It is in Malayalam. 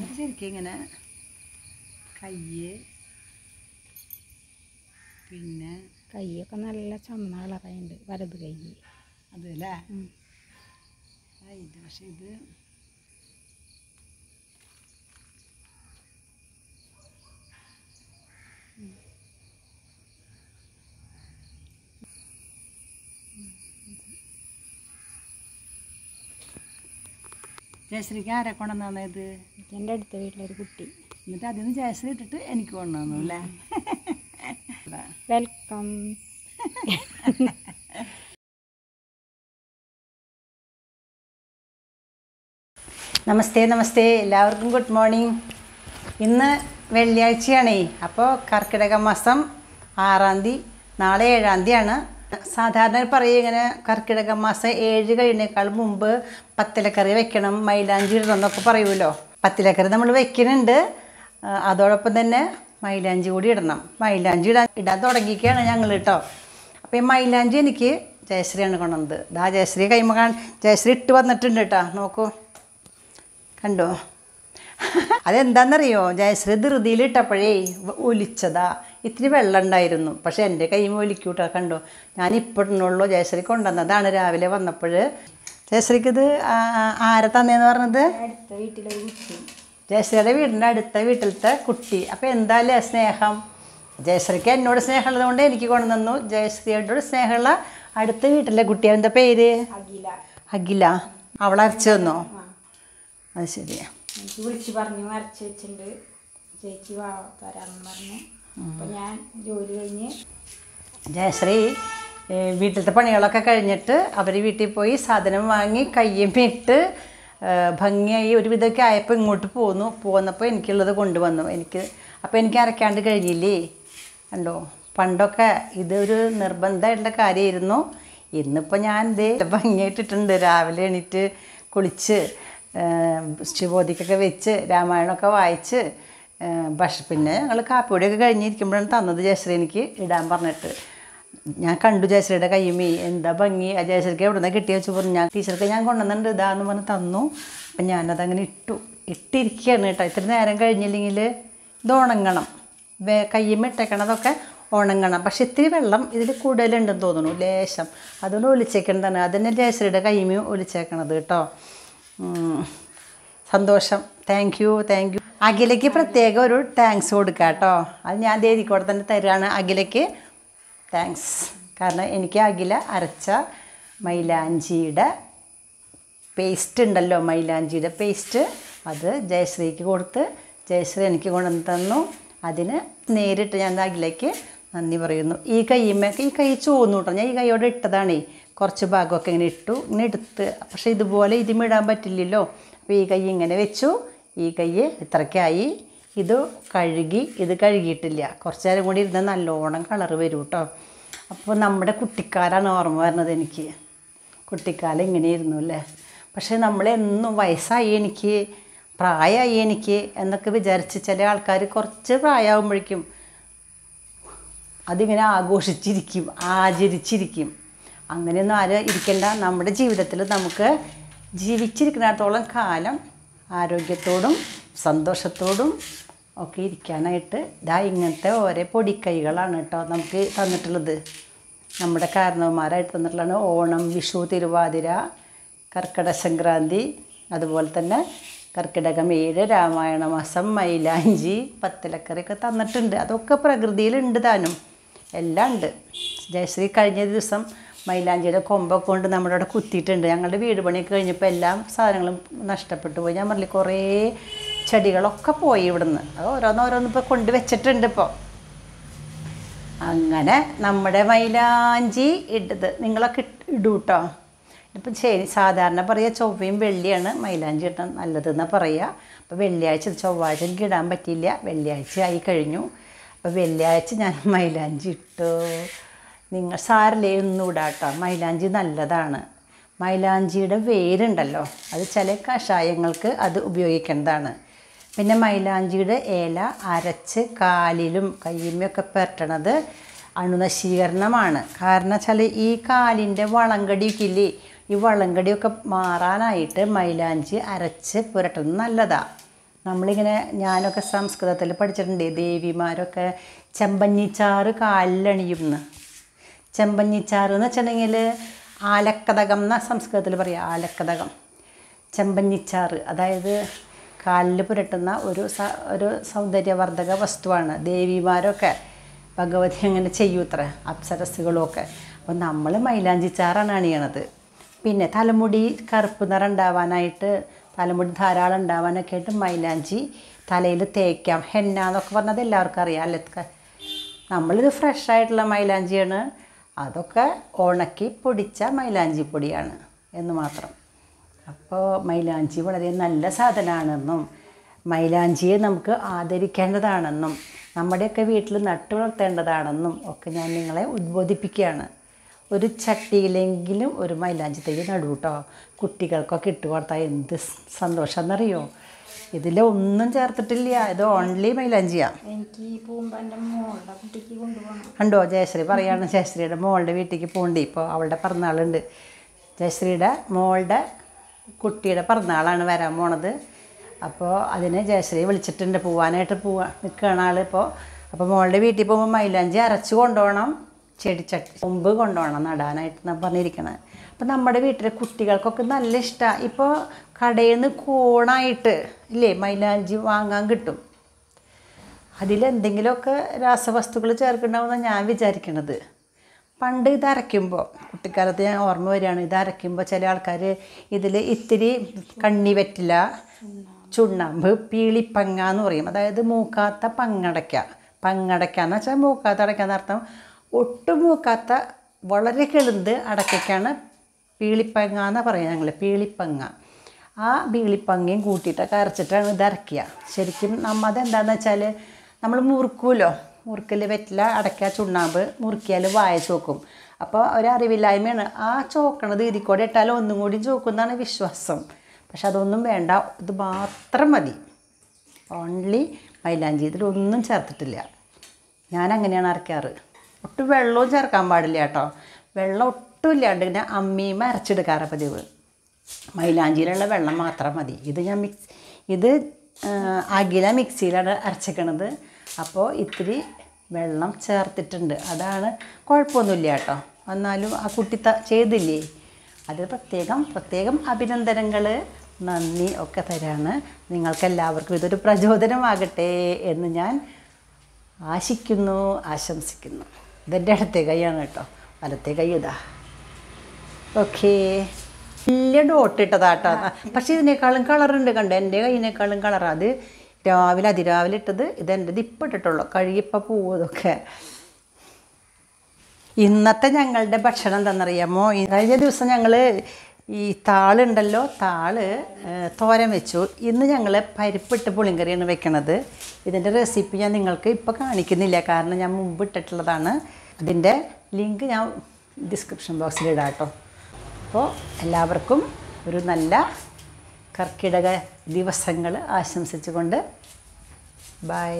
ഇങ്ങനെ കയ്യ് പിന്നെ കയ്യൊക്കെ നല്ല ചുമന്ന കളറായുണ്ട് വലത് കയ്യ് അതല്ലേ പക്ഷെ ഇത് ജയശ്രീക്ക് ആരെ കൊണ്ടുവന്നാണ് ഇത് എൻ്റെ അടുത്ത വീട്ടിലൊരു കുട്ടി എന്നിട്ട് അതിന് ജാസ് ഇട്ടിട്ട് എനിക്ക് കൊണ്ടുവന്നു അല്ലേ വെൽക്കം നമസ്തേ നമസ്തേ എല്ലാവർക്കും ഗുഡ് മോർണിംഗ് ഇന്ന് വെള്ളിയാഴ്ചയാണേ അപ്പോൾ കർക്കിടക മാസം ആറാം തീയതി നാളെ ഏഴാം തീയതിയാണ് സാധാരണ പറയും ഇങ്ങനെ കർക്കിടക മാസം ഏഴ് കഴിഞ്ഞേക്കാൾ മുമ്പ് പത്തലക്കറി വെക്കണം മൈലാഞ്ചി ഇടണം എന്നൊക്കെ പറയുമല്ലോ പത്തിലക്കറി നമ്മൾ വെക്കുന്നുണ്ട് അതോടൊപ്പം തന്നെ മൈലാഞ്ചി കൂടി ഇടണം മൈലാഞ്ചി ഇടാൻ ഇടാൻ തുടങ്ങിയൊക്കെയാണ് ഞങ്ങൾ കേട്ടോ അപ്പോൾ ഈ മൈലാഞ്ചി എനിക്ക് ജയശ്രീയാണ് കൊണ്ടുവന്നത് ഇതാ ജയശ്രീ കൈമകാൻ ജയശ്രീ ഇട്ട് വന്നിട്ടുണ്ട് കേട്ടോ നോക്കൂ കണ്ടോ അതെന്താണെന്നറിയോ ജയശ്രീ ധൃതിയിൽ ഇട്ടപ്പോഴേ ഒലിച്ചതാ ഇത്തിരി വെള്ളം ഉണ്ടായിരുന്നു പക്ഷേ എൻ്റെ കൈമ ഒലിക്കൂട്ടോ കണ്ടോ ഞാനിപ്പോഴുള്ളൂ ജയശ്രീ കൊണ്ടുവന്നതാണ് രാവിലെ വന്നപ്പോൾ ജയശ്രീക്ക് ഇത് ആരെ തന്നേന്ന് പറഞ്ഞത് ജയശ്രീയുടെ വീടിൻ്റെ അടുത്ത വീട്ടിലത്തെ കുട്ടി അപ്പോൾ എന്തായാലും സ്നേഹം ജയശ്രീക്ക് എന്നോട് സ്നേഹമുള്ളത് കൊണ്ട് എനിക്ക് കൊണ്ടുവന്നു ജയശ്രീയോട് സ്നേഹമുള്ള അടുത്ത വീട്ടിലെ കുട്ടി അവൻ്റെ പേര് അഖില അവൾ അരച്ചു തന്നോ അത് ശരിയാ വിളിച്ച് പറഞ്ഞു അരച്ചു വെച്ചിട്ടുണ്ട് വാ തരാമെന്ന് പറഞ്ഞു അപ്പം ഞാൻ ജോലി കഴിഞ്ഞ് ജയശ്രീ വീട്ടിലത്തെ പണികളൊക്കെ കഴിഞ്ഞിട്ട് അവർ വീട്ടിൽ പോയി സാധനം വാങ്ങി കയ്യുമിട്ട് ഭംഗിയായി വിധമൊക്കെ ആയപ്പോൾ ഇങ്ങോട്ട് പോന്നു പോന്നപ്പോൾ എനിക്കുള്ളത് കൊണ്ടുവന്നു എനിക്ക് അപ്പോൾ എനിക്ക് അരക്കാണ്ട് കഴിഞ്ഞില്ലേ കണ്ടോ പണ്ടൊക്കെ ഇതൊരു നിർബന്ധമായിട്ടുള്ള കാര്യമായിരുന്നു ഇന്നിപ്പോൾ ഞാൻ ഇതേ ഭംഗിയായിട്ടിട്ടുണ്ട് രാവിലെ എണീറ്റ് കുളിച്ച് ശിവോദിക്കൊക്കെ വെച്ച് രാമായണമൊക്കെ വായിച്ച് ഭക്ഷ പിന്നെ ഞങ്ങൾ കാപ്പിയോടെയൊക്കെ കഴിഞ്ഞിരിക്കുമ്പോഴാണ് തന്നത് ജയശ്രീ എനിക്ക് ഇടാൻ പറഞ്ഞിട്ട് ഞാൻ കണ്ടു ജയശ്രീയുടെ കയ്യുമേ എന്താ ഭംഗി ആ ജയശ്രീക്ക് എവിടെ നിന്ന് കിട്ടിയ വെച്ച് പറഞ്ഞു ഞാൻ ടീച്ചർക്ക് ഞാൻ കൊണ്ടുവന്നിട്ടുണ്ട് ഇതാന്ന് പറഞ്ഞ് തന്നു അപ്പം അങ്ങനെ ഇട്ടു ഇട്ടിരിക്കുകയാണ് കേട്ടോ ഇത്ര നേരം കഴിഞ്ഞില്ലെങ്കിൽ ഇത് ഉണങ്ങണം വേ കയ്യുമ്മ ഇട്ടേക്കണതൊക്കെ ഉണങ്ങണം പക്ഷെ ഇത്തിരി വെള്ളം ഇതിൽ കൂടുതലുണ്ടെന്ന് തോന്നുന്നു ലേശം അതുകൊണ്ട് ഒലിച്ചേക്കണതാണ് അതിന് ജയശ്രീയുടെ കയ്യുമയും ഒലിച്ചേക്കണത് കേട്ടോ സന്തോഷം താങ്ക് യു താങ്ക് യു അഖിലയ്ക്ക് പ്രത്യേക ഒരു താങ്ക്സ് കൊടുക്കാം കേട്ടോ അത് ഞാൻ ദേവിക്കോടെ തന്നെ തരികയാണ് അഖിലയ്ക്ക് താങ്ക്സ് കാരണം എനിക്ക് അഖില അരച്ച മൈലാഞ്ചിയുടെ പേസ്റ്റ് ഉണ്ടല്ലോ മൈലാഞ്ചിയുടെ പേസ്റ്റ് അത് ജയശ്രീക്ക് കൊടുത്ത് ജയശ്രീ എനിക്ക് കൊണ്ടുവന്ന് തന്നു അതിന് നേരിട്ട് ഞാൻ അകിലേക്ക് നന്ദി പറയുന്നു ഈ കൈമേ ഈ കൈ ചോന്നു കേട്ടോ ഞാൻ ഈ കൈയോടെ ഇട്ടതാണേ കുറച്ച് ഭാഗമൊക്കെ ഇങ്ങനെ ഇട്ടു ഇങ്ങനെ എടുത്ത് പക്ഷേ ഇതുപോലെ ഇതിമിടാൻ പറ്റില്ലല്ലോ അപ്പോൾ ഈ കൈ ഇങ്ങനെ വെച്ചു ഈ കൈ ഇത്രയ്ക്കായി ഇത് കഴുകി ഇത് കഴുകിയിട്ടില്ല കുറച്ച് നേരം കൂടി ഇരുന്നാൽ നല്ലോണം കളർ വരും കേട്ടോ അപ്പോൾ നമ്മുടെ കുട്ടിക്കാലാണ് ഓർമ്മ വരുന്നത് എനിക്ക് കുട്ടിക്കാലം ഇങ്ങനെ ഇരുന്നു അല്ലേ പക്ഷേ നമ്മളെന്നും വയസ്സായി എനിക്ക് പ്രായമായി എനിക്ക് എന്നൊക്കെ വിചാരിച്ച് ചില ആൾക്കാർ കുറച്ച് പ്രായമാകുമ്പോഴേക്കും അതിങ്ങനെ ആഘോഷിച്ചിരിക്കും ആചരിച്ചിരിക്കും അങ്ങനെയൊന്നും ആരും ഇരിക്കേണ്ട നമ്മുടെ ജീവിതത്തിൽ നമുക്ക് ജീവിച്ചിരിക്കുന്നിടത്തോളം കാലം ആരോഗ്യത്തോടും സന്തോഷത്തോടും ഒക്കെ ഇരിക്കാനായിട്ട് ഇതാ ഇങ്ങനത്തെ ഓരോ പൊടിക്കൈകളാണ് കേട്ടോ നമുക്ക് തന്നിട്ടുള്ളത് നമ്മുടെ കാരണവന്മാരായിട്ട് തന്നിട്ടുള്ളതാണ് ഓണം വിഷു തിരുവാതിര കർക്കിടക സംക്രാന്തി അതുപോലെ തന്നെ കർക്കിടകം ഏഴ് രാമായണ മാസം മൈലാഞ്ചി പത്തിലക്കറിയൊക്കെ തന്നിട്ടുണ്ട് അതൊക്കെ പ്രകൃതിയിലുണ്ട് താനും എല്ലാം ഉണ്ട് ജയശ്രീ കഴിഞ്ഞ ദിവസം മൈലാഞ്ചിയുടെ കൊമ്പൊക്കെ കൊണ്ട് നമ്മുടെ അവിടെ കുത്തിയിട്ടുണ്ട് ഞങ്ങളുടെ വീട് പണി കഴിഞ്ഞപ്പോൾ എല്ലാ സാധനങ്ങളും നഷ്ടപ്പെട്ടു പോയി ഞാൻ പറഞ്ഞില്ല കുറേ ചെടികളൊക്കെ പോയി ഇവിടുന്ന് അത് ഓരോന്നോരോന്ന് ഇപ്പോൾ കൊണ്ട് വെച്ചിട്ടുണ്ട് ഇപ്പോൾ അങ്ങനെ നമ്മുടെ മൈലാഞ്ചി ഇട്ടത് നിങ്ങളൊക്കെ ഇടൂ കേട്ടോ ഇപ്പം ശരി സാധാരണ പറയുക ചൊവ്വയും വെള്ളിയാണ് മൈലാഞ്ചി ഇട്ടാൽ നല്ലതെന്ന് പറയുക അപ്പോൾ വെള്ളിയാഴ്ച ചൊവ്വാഴ്ച എനിക്ക് ഇടാൻ പറ്റിയില്ല വെള്ളിയാഴ്ച ആയി കഴിഞ്ഞു അപ്പോൾ വെള്ളിയാഴ്ച ഞാൻ മൈലാഞ്ചി ഇട്ടു നിങ്ങൾ സാരലേ ഒന്നും ഇടാട്ടോ മൈലാഞ്ചി നല്ലതാണ് മൈലാഞ്ചിയുടെ വേരുണ്ടല്ലോ അത് ചില കഷായങ്ങൾക്ക് അത് ഉപയോഗിക്കേണ്ടതാണ് പിന്നെ മൈലാഞ്ചിയുടെ ഇല അരച്ച് കാലിലും കയ്യുമൊക്കെ പെരട്ടണത് അണുനശീകരണമാണ് കാരണം വെച്ചാൽ ഈ കാലിൻ്റെ വളങ്കടിക്കില്ലേ ഈ വളങ്കടിയൊക്കെ മാറാനായിട്ട് മൈലാഞ്ചി അരച്ച് പുരട്ടുന്നത് നല്ലതാണ് നമ്മളിങ്ങനെ ഞാനൊക്കെ സംസ്കൃതത്തിൽ പഠിച്ചിട്ടുണ്ട് ദേവിമാരൊക്കെ ചെമ്പഞ്ഞിച്ചാറ് കാലിലണിയുമെന്ന് ചെമ്പഞ്ഞിച്ചാറ് എന്ന് വെച്ചിട്ടുണ്ടെങ്കിൽ ആലക്കതകം എന്ന സംസ്കൃതത്തിൽ പറയാം ആലക്കതകം ചെമ്പഞ്ഞിച്ചാറ് അതായത് കാലിൽ പുരട്ടുന്ന ഒരു ഒരു സൗന്ദര്യവർദ്ധക വസ്തുവാണ് ദേവിമാരൊക്കെ ഭഗവതി അങ്ങനെ അത്ര അപ്സരസ്സുകളൊക്കെ അപ്പോൾ നമ്മൾ മൈലാഞ്ചിച്ചാറാണ് അണിയണത് പിന്നെ തലമുടി കറുപ്പ് നിറം ഉണ്ടാവാനായിട്ട് തലമുടി ധാരാളം ഉണ്ടാവാനൊക്കെ ആയിട്ട് മൈലാഞ്ചി തലയിൽ തേക്കാം ഹെന്ന എന്നൊക്കെ പറഞ്ഞത് എല്ലാവർക്കും അറിയാം അല്ലെ നമ്മളിത് ഫ്രഷ് ആയിട്ടുള്ള മൈലാഞ്ചിയാണ് അതൊക്കെ ഉണക്കി പൊടിച്ച മൈലാഞ്ചി പൊടിയാണ് എന്ന് മാത്രം അപ്പോൾ മൈലാഞ്ചി വളരെ നല്ല സാധനമാണെന്നും മൈലാഞ്ചിയെ നമുക്ക് ആദരിക്കേണ്ടതാണെന്നും നമ്മുടെയൊക്കെ വീട്ടിൽ നട്ടു വളർത്തേണ്ടതാണെന്നും ഒക്കെ ഞാൻ നിങ്ങളെ ഉദ്ബോധിപ്പിക്കുകയാണ് ഒരു ചട്ടിയിലെങ്കിലും ഒരു മൈലാഞ്ചി തൈ നടൂട്ടോ കുട്ടികൾക്കൊക്കെ ഇട്ട് കൊടുത്താൽ എന്ത് സന്തോഷമെന്നറിയോ ഇതിൽ ഒന്നും ചേർത്തിട്ടില്ല ഇത് ഓൺലി മൈലാഞ്ചിയാണ് ഉണ്ടോ ജയശ്രീ പറയാണ് ജയശ്രീയുടെ മോളുടെ വീട്ടിലേക്ക് പോകണ്ടേ ഇപ്പോൾ അവളുടെ പിറന്നാളുണ്ട് ജയശ്രീയുടെ മോളുടെ കുട്ടിയുടെ പിറന്നാളാണ് വരാൻ പോണത് അപ്പോൾ അതിന് ജയശ്രീ വിളിച്ചിട്ടുണ്ട് പോവാനായിട്ട് പോവാ നിൽക്കുകയാണ് ആളിപ്പോൾ അപ്പോൾ മോളുടെ വീട്ടിൽ പോകുമ്പോൾ മൈലാഞ്ചി അരച്ച് കൊണ്ടുപോകണം ചെടിച്ചട്ടി മുമ്പ് കൊണ്ടുപോകണം നടാനായിട്ട് പറഞ്ഞിരിക്കുന്നത് അപ്പം നമ്മുടെ വീട്ടിലെ കുട്ടികൾക്കൊക്കെ നല്ല ഇഷ്ടമാണ് ഇപ്പോൾ കടയിൽ നിന്ന് കോണായിട്ട് ഇല്ലേ മൈലാഞ്ചി വാങ്ങാൻ കിട്ടും അതിലെന്തെങ്കിലുമൊക്കെ രാസവസ്തുക്കൾ ചേർക്കണ്ടാവുമെന്നാണ് ഞാൻ വിചാരിക്കണത് പണ്ട് ഇത് അരയ്ക്കുമ്പോൾ കുട്ടിക്കാലത്ത് ഞാൻ ഓർമ്മ വരികയാണ് ഇത് അരയ്ക്കുമ്പോൾ ചില ആൾക്കാർ ഇതിൽ ഇത്തിരി കണ്ണി പറ്റില്ല ചുണ്ണാമ്പ് പീളിപ്പങ്ങ എന്ന് പറയും അതായത് മൂക്കാത്ത പങ്ങടയ്ക്ക പങ്ങടയ്ക്കാന്ന് വെച്ചാൽ മൂക്കാത്ത അടയ്ക്കാന്ന് അർത്ഥം ഒട്ടും നോക്കാത്ത വളരെ കെളുന്ത് അടക്കയ്ക്കാണ് പീളിപ്പങ്ങ എന്നാണ് പറയുന്നത് ഞങ്ങൾ പീളിപ്പങ്ങ ആ പീളിപ്പങ്ങയും കൂട്ടിയിട്ടൊക്കെ അരച്ചിട്ടാണ് ഇത് അരക്കുക ശരിക്കും നമ്മൾ അതെന്താണെന്ന് വെച്ചാൽ നമ്മൾ മുറുക്കുമല്ലോ മുറുക്കൽ വെറ്റില അടയ്ക്ക ചുണ്ണാമ്പ് മുറുക്കിയാൽ വായ ചോക്കും അപ്പോൾ ഒരറിവില്ലായ്മയാണ് ആ ചോക്കണത് ഇതിക്കൂടെ ഇട്ടാൽ ഒന്നും കൂടി എന്നാണ് വിശ്വാസം പക്ഷെ അതൊന്നും വേണ്ട ഇത് മാത്രം മതി ഓൺലി മൈലാഞ്ചി ഇതിലൊന്നും ചേർത്തിട്ടില്ല ഞാൻ അങ്ങനെയാണ് അരയ്ക്കാറ് ഒട്ടും വെള്ളവും ചേർക്കാൻ പാടില്ല കേട്ടോ വെള്ളം ഒട്ടും ഇല്ലാണ്ട് ഇങ്ങനെ അമ്മീമ അരച്ചെടുക്കാറ് പതിവ് മൈലാഞ്ചിയിലുള്ള വെള്ളം മാത്രം മതി ഇത് ഞാൻ മിക്സ് ഇത് അകില മിക്സിയിലാണ് അരച്ചേക്കണത് അപ്പോൾ ഇത്തിരി വെള്ളം ചേർത്തിട്ടുണ്ട് അതാണ് കുഴപ്പമൊന്നുമില്ല കേട്ടോ എന്നാലും ആ കുട്ടി ത ചെയ്തില്ലേ അത് പ്രത്യേകം പ്രത്യേകം അഭിനന്ദനങ്ങൾ നന്ദി ഒക്കെ തരാണ് നിങ്ങൾക്കെല്ലാവർക്കും ഇതൊരു പ്രചോദനമാകട്ടെ എന്ന് ഞാൻ ആശിക്കുന്നു ആശംസിക്കുന്നു ഇതെൻ്റെ അടുത്തേ കൈയാണ് കേട്ടോ വലത്തെ കൈ ഇതാ ഓക്കേ വലിയ ഡോട്ട് ഇട്ടതാട്ടോ പക്ഷേ ഇതിനേക്കാളും കളറുണ്ട് കണ്ടോ എൻ്റെ കൈയിനേക്കാളും കളർ അത് രാവിലെ അതിരാവിലെ ഇട്ടത് ഇതെൻ്റെ ഇപ്പം ഇട്ടിട്ടുള്ളൂ പോവതൊക്കെ ഇന്നത്തെ ഞങ്ങളുടെ ഭക്ഷണം എന്താണെന്നറിയാമോ കഴിഞ്ഞ ദിവസം ഞങ്ങൾ ഈ താളുണ്ടല്ലോ താള് തോരൻ വെച്ചു ഇന്ന് ഞങ്ങൾ പരിപ്പിട്ട് പുളിങ്കറിയാണ് വെക്കണത് ഇതിൻ്റെ റെസിപ്പി ഞാൻ നിങ്ങൾക്ക് ഇപ്പോൾ കാണിക്കുന്നില്ല കാരണം ഞാൻ മുമ്പ് ഇട്ടിട്ടുള്ളതാണ് അതിൻ്റെ ലിങ്ക് ഞാൻ ഡിസ്ക്രിപ്ഷൻ ബോക്സിൽ ഇടാം കേട്ടോ അപ്പോൾ എല്ലാവർക്കും ഒരു നല്ല കർക്കിടക ദിവസങ്ങൾ ആശംസിച്ചുകൊണ്ട് ബൈ